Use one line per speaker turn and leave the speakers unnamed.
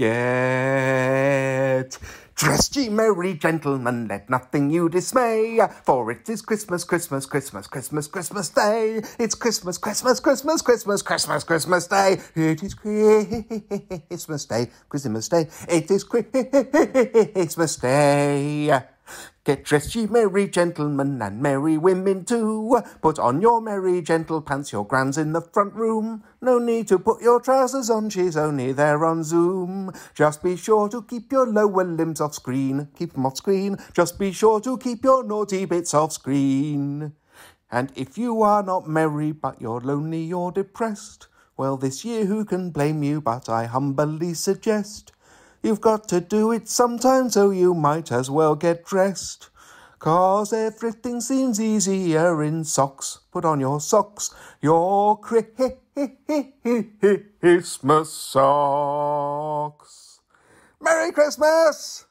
basket. Dress ye merry gentlemen, let nothing you dismay, for it is Christmas, Christmas, Christmas, Christmas, Christmas Day. It's Christmas, Christmas, Christmas, Christmas, Christmas, Christmas Day. It is Christmas Day, Christmas Day. It is Christmas Day. Get dressed, ye merry gentlemen, and merry women too. Put on your merry gentle pants, your grands in the front room. No need to put your trousers on, she's only there on Zoom. Just be sure to keep your lower limbs off screen. Keep 'em off screen. Just be sure to keep your naughty bits off screen. And if you are not merry, but you're lonely you're depressed, well, this year who can blame you? But I humbly suggest You've got to do it sometime, so you might as well get dressed. Cause everything seems easier in socks. Put on your socks, your Christmas
socks. Merry Christmas!